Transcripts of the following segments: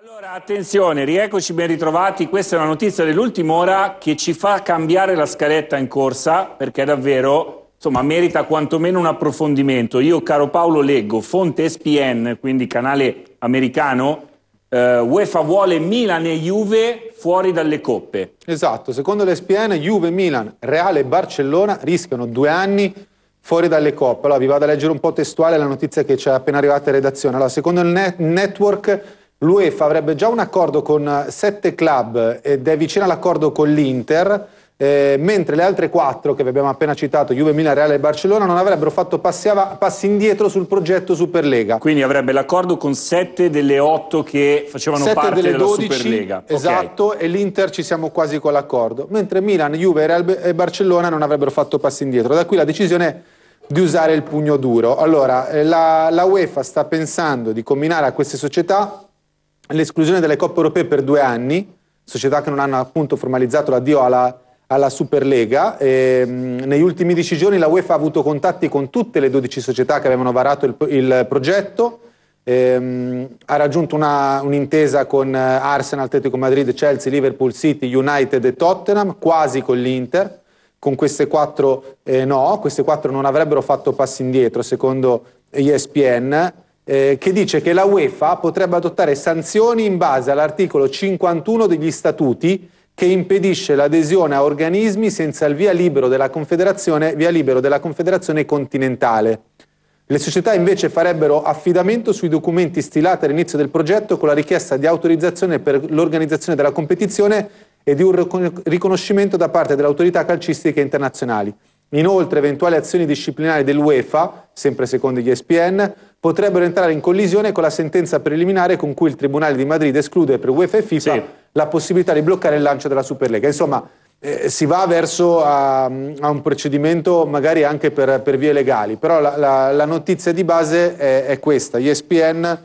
Allora, attenzione, rieccoci ben ritrovati. Questa è una notizia dell'ultima ora che ci fa cambiare la scaletta in corsa perché davvero, insomma, merita quantomeno un approfondimento. Io, caro Paolo, leggo fonte SPN, quindi canale americano. Eh, UEFA vuole Milan e Juve fuori dalle coppe. Esatto, secondo l'SPN Juve, Milan, Reale e Barcellona rischiano due anni fuori dalle coppe. Allora vi vado a leggere un po' testuale la notizia che ci è appena arrivata in redazione. Allora, secondo il net network l'UEFA avrebbe già un accordo con sette club ed è vicino all'accordo con l'Inter, eh, mentre le altre quattro che vi abbiamo appena citato, Juve, Milan, Real e Barcellona, non avrebbero fatto passi, av- passi indietro sul progetto Superlega. Quindi avrebbe l'accordo con sette delle otto che facevano sette parte delle della 12, Superlega. Esatto, okay. e l'Inter ci siamo quasi con l'accordo, mentre Milan, Juve, Real e Barcellona non avrebbero fatto passi indietro. Da qui la decisione di usare il pugno duro. Allora, eh, la, la UEFA sta pensando di combinare a queste società l'esclusione delle coppe europee per due anni, società che non hanno appunto formalizzato l'addio alla, alla Superlega. E, mh, mm, negli ultimi dieci giorni la UEFA ha avuto contatti con tutte le 12 società che avevano varato il, il progetto, e, ehm, mh, ha raggiunto una, un'intesa con eh, Arsenal, Atletico Madrid, Chelsea, Liverpool City, United e Tottenham, quasi con l'Inter. Con queste quattro eh, no, queste quattro non avrebbero fatto passi indietro, secondo ESPN. Eh, che dice che la UEFA potrebbe adottare sanzioni in base all'articolo 51 degli statuti che impedisce l'adesione a organismi senza il via libero della Confederazione, via libero della Confederazione continentale. Le società invece farebbero affidamento sui documenti stilati all'inizio del progetto con la richiesta di autorizzazione per l'organizzazione della competizione e di un riconoscimento da parte delle autorità calcistiche internazionali. Inoltre, eventuali azioni disciplinari dell'UEFA, sempre secondo gli ESPN, potrebbero entrare in collisione con la sentenza preliminare con cui il Tribunale di Madrid esclude per UEFA e FIFA sì. la possibilità di bloccare il lancio della Superlega. Insomma, eh, si va verso a, ehm, a, un procedimento magari anche per, per vie legali, però la, la, la notizia di base è, è questa. ESPN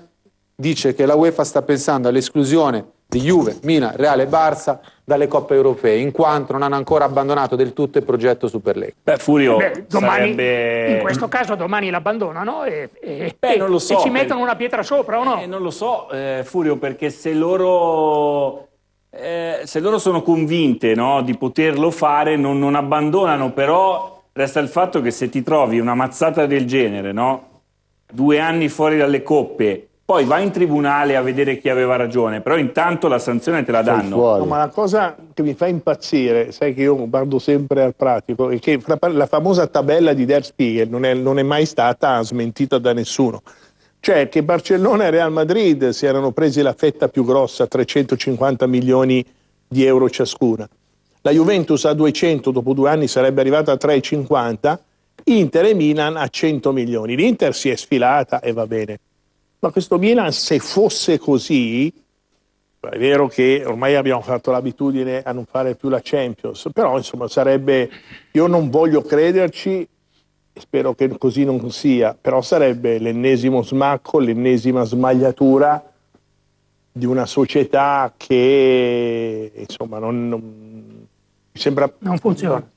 dice che la UEFA sta pensando all'esclusione di Juve, Milan, Reale e Barça dalle coppe europee, in quanto non hanno ancora abbandonato del tutto il progetto Superlega. Beh, Furio, Beh, domani, sarebbe... in questo caso domani l'abbandonano e, e, Beh, e, so, e ci per... mettono una pietra sopra o no? Eh, non lo so, eh, Furio, perché se loro... Eh, se loro sono convinte no, di poterlo fare, non, non, abbandonano, però resta il fatto che se ti trovi una mazzata del genere, no, due anni fuori dalle coppe, poi va in tribunale a vedere chi aveva ragione, però intanto la sanzione te la danno. No, ma la cosa che mi fa impazzire, sai che io guardo sempre al pratico, è che la famosa tabella di Der Spiegel non è, non è mai stata smentita da nessuno. Cioè che Barcellona e Real Madrid si erano presi la fetta più grossa, 350 milioni di euro ciascuna. La Juventus a 200 dopo due anni sarebbe arrivata a 350, Inter e Milan a 100 milioni. L'Inter si è sfilata e va bene ma questo Milan, se fosse così, è vero che ormai abbiamo fatto l'abitudine a non fare più la Champions, però insomma sarebbe, io non voglio crederci, spero che così non sia, però sarebbe l'ennesimo smacco, l'ennesima smagliatura di una società che insomma non, non sembra... Non funziona.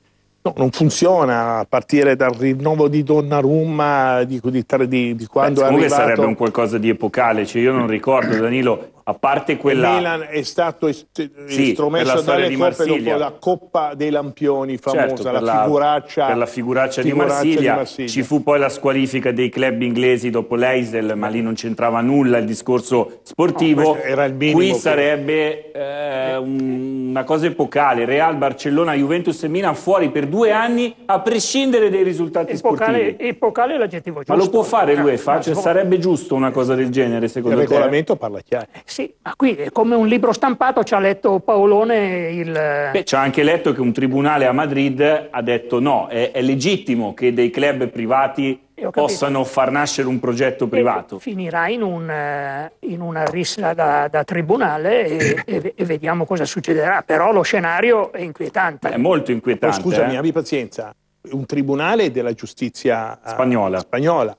No, non funziona a partire dal rinnovo di Donnarumma di, di, di, di quando Beh, è arrivato. sarebbe un qualcosa di epocale, cioè io non ricordo Danilo a parte quella... Il Milan è stato est- eh, sì, estromesso dalle coppe dopo la Coppa dei Lampioni certo, famosa, certo, la, la, figuraccia, per la figuraccia, figuraccia di, Marsiglia. Ci fu poi la squalifica dei club inglesi dopo l'Eisel, ma lì non c'entrava nulla il discorso sportivo. No, era il Qui sarebbe eh, una cosa epocale. Real, Barcellona, Juventus e Milan fuori per due anni a prescindere dai risultati epocale, sportivi. Epocale è l'aggettivo giusto. Ma lo può fare l'UEFA? Cioè, sarebbe giusto una cosa del genere secondo il te? Il regolamento parla chiaro. Sì, ma qui è come un libro stampato ci ha letto Paolone il... Eh, Beh, ci ha anche letto che un tribunale a Madrid ha detto no, è, è legittimo che dei club privati possano far nascere un progetto privato. E finirà in, un, eh, in, una rissa da, da tribunale e, e, e, vediamo cosa succederà, però lo scenario è inquietante. È molto inquietante. Oh, scusami, eh? abbi pazienza, un tribunale della giustizia eh, spagnola, spagnola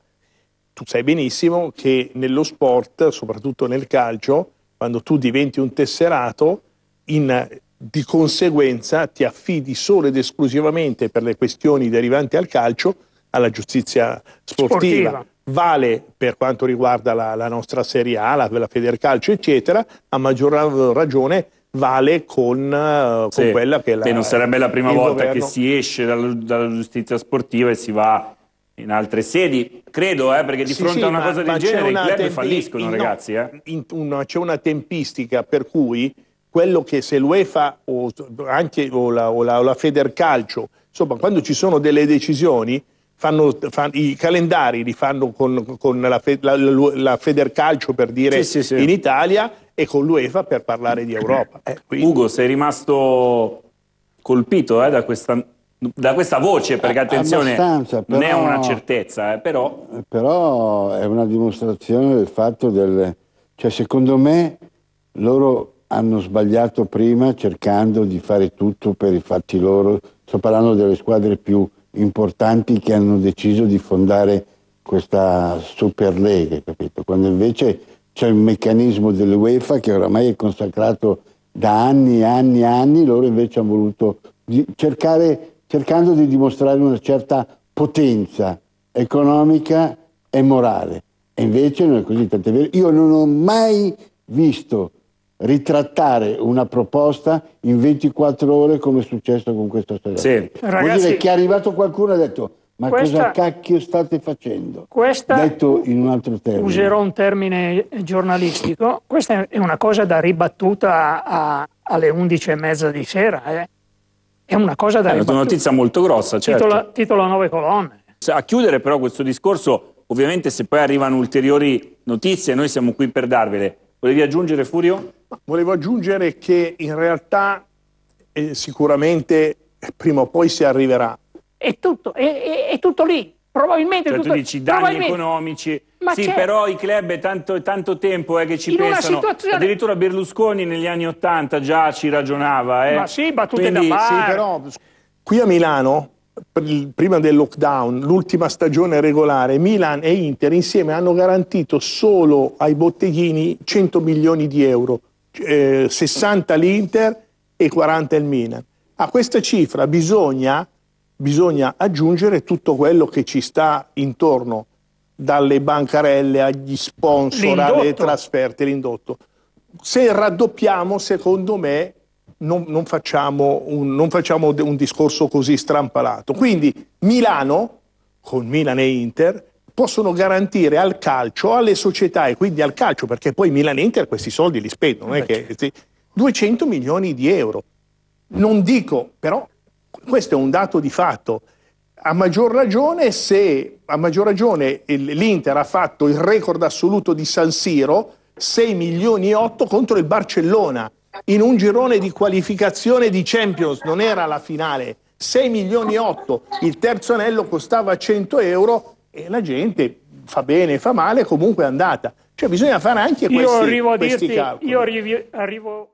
tu sai benissimo che nello sport, soprattutto nel calcio, quando tu diventi un tesserato, in, di conseguenza ti affidi solo ed esclusivamente per le questioni derivanti al calcio alla giustizia sportiva. sportiva. Vale per quanto riguarda la, la nostra Serie A, la, la Federcalcio, eccetera, a maggior ragione vale eh, con, sì, quella che è la. Che non sarebbe la prima volta governo. che si esce dalla, dalla giustizia sportiva e si va in altre sedi, credo, eh, perché di sì, fronte sì, a una ma, cosa del genere i club tempi... falliscono, in, ragazzi. Eh. In, una, c'è una tempistica per cui quello che se l'UEFA o, anche, o, la, o, la, o la Federcalcio, insomma, quando ci sono delle decisioni, Fanno, fanno, i calendari li fanno con, con la, la, la, Federcalcio per dire sì, sì, sì. in Italia e con l'UEFA per parlare di Europa. Eh, Ugo, sei rimasto colpito eh, da questa da questa voce, perché attenzione, però, non è una certezza, eh, però... Eh, però è una dimostrazione del fatto del... Cioè, secondo me, loro hanno sbagliato prima cercando di fare tutto per i fatti loro. Sto parlando delle squadre più importanti che hanno deciso di fondare questa Superlega, capito? Quando invece c'è il meccanismo dell'UEFA che oramai è consacrato da anni e anni e anni, loro invece hanno voluto cercare cercando di dimostrare una certa potenza economica e morale. E invece non è così, tant'è vero. Io non ho mai visto ritrattare una proposta in 24 ore come è successo con questa storia. Sì. Ragazzi, Vuol dire che è arrivato qualcuno e ha detto ma questa, cosa cacchio state facendo? Questa, Detto in un altro termine. Userò un termine giornalistico. Questa è una cosa da ribattuta a, alle 11 e mezza di sera. Eh. È una cosa da... È una notizia molto grossa, certo. titolo a nove colonne. A chiudere però questo discorso, ovviamente se poi arrivano ulteriori notizie, noi siamo qui per darvele. Volevi aggiungere, Furio? Volevo aggiungere che in realtà eh, sicuramente prima o poi si arriverà. È tutto, è, è, è tutto lì, Probabilmente cioè, tutto... tu dici danni economici. Ma sì, però i club è tanto, tanto tempo eh, che ci in pensano. Situazione... Addirittura Berlusconi negli anni Ottanta già ci ragionava. Eh. Ma sì, battute Quindi, da bar. Sì, però... Qui a Milano, prima del lockdown, l'ultima stagione regolare, Milan e Inter insieme hanno garantito solo ai botteghini 100 milioni di euro. Eh, 60 l'Inter e 40 il Milan. A questa cifra bisogna bisogna aggiungere tutto quello che ci sta intorno, dalle bancarelle agli sponsor, l'indotto. alle trasferte, l'indotto. Se raddoppiamo, secondo me, non, non, facciamo un, non, facciamo un, discorso così strampalato. Quindi Milano, con Milan e Inter, possono garantire al calcio, alle società e quindi al calcio, perché poi Milan e Inter questi soldi li spendono, che, 200 certo. milioni di euro. Non dico, però questo è un dato di fatto. A maggior ragione se a maggior ragione l'Inter ha fatto il record assoluto di San Siro, 6 milioni e 8 contro il Barcellona in un girone di qualificazione di Champions, non era la finale, 6 milioni e 8, il terzo anello costava 100 euro e la gente fa bene, fa male, comunque è andata. Cioè bisogna fare anche questi, io arrivo a questi dirti, calcoli. Io arrivo, arrivo...